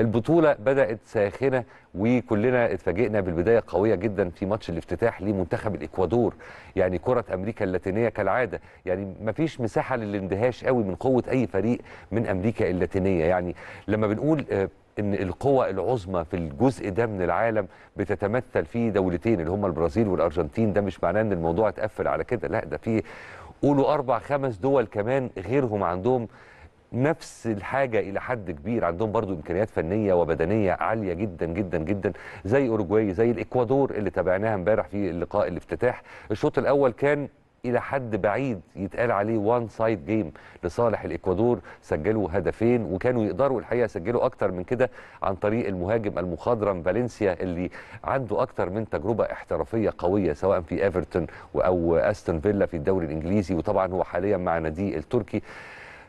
البطوله بدات ساخنه وكلنا اتفاجئنا بالبدايه قويه جدا في ماتش الافتتاح لمنتخب الاكوادور يعني كره امريكا اللاتينيه كالعاده يعني ما فيش مساحه للاندهاش قوي من قوه اي فريق من امريكا اللاتينيه يعني لما بنقول آه، ان القوى العظمى في الجزء ده من العالم بتتمثل في دولتين اللي هما البرازيل والارجنتين ده مش معناه ان الموضوع اتقفل على كده لا ده في قولوا اربع خمس دول كمان غيرهم عندهم نفس الحاجه الى حد كبير عندهم برضو امكانيات فنيه وبدنيه عاليه جدا جدا جدا زي اوروجواي زي الاكوادور اللي تابعناها امبارح في اللقاء الافتتاح الشوط الاول كان الى حد بعيد يتقال عليه وان سايد جيم لصالح الاكوادور سجلوا هدفين وكانوا يقدروا الحقيقه يسجلوا اكتر من كده عن طريق المهاجم المخضرم فالنسيا اللي عنده اكتر من تجربه احترافيه قويه سواء في ايفرتون او استون فيلا في الدوري الانجليزي وطبعا هو حاليا مع نادي التركي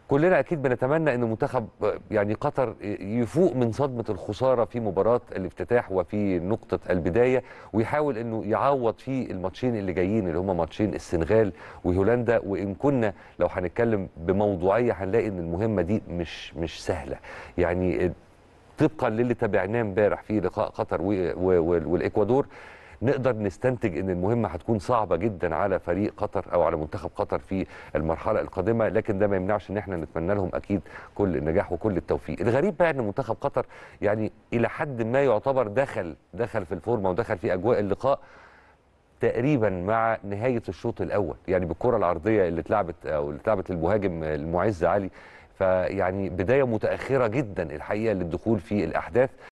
كلنا اكيد بنتمنى ان منتخب يعني قطر يفوق من صدمه الخساره في مباراه الافتتاح وفي نقطه البدايه ويحاول انه يعوض في الماتشين اللي جايين اللي هم ماتشين السنغال وهولندا وان كنا لو هنتكلم بموضوعيه هنلاقي ان المهمه دي مش مش سهله يعني طبقا للي تابعناه امبارح في لقاء قطر والاكوادور نقدر نستنتج ان المهمه هتكون صعبه جدا على فريق قطر او على منتخب قطر في المرحله القادمه لكن ده ما يمنعش ان احنا نتمنى لهم اكيد كل النجاح وكل التوفيق الغريب بقى ان منتخب قطر يعني الى حد ما يعتبر دخل دخل في الفورمه ودخل في اجواء اللقاء تقريبا مع نهايه الشوط الاول يعني بالكره العرضيه اللي اتلعبت او اللي اتلعبت للمهاجم المعز علي فيعني بدايه متاخره جدا الحقيقه للدخول في الاحداث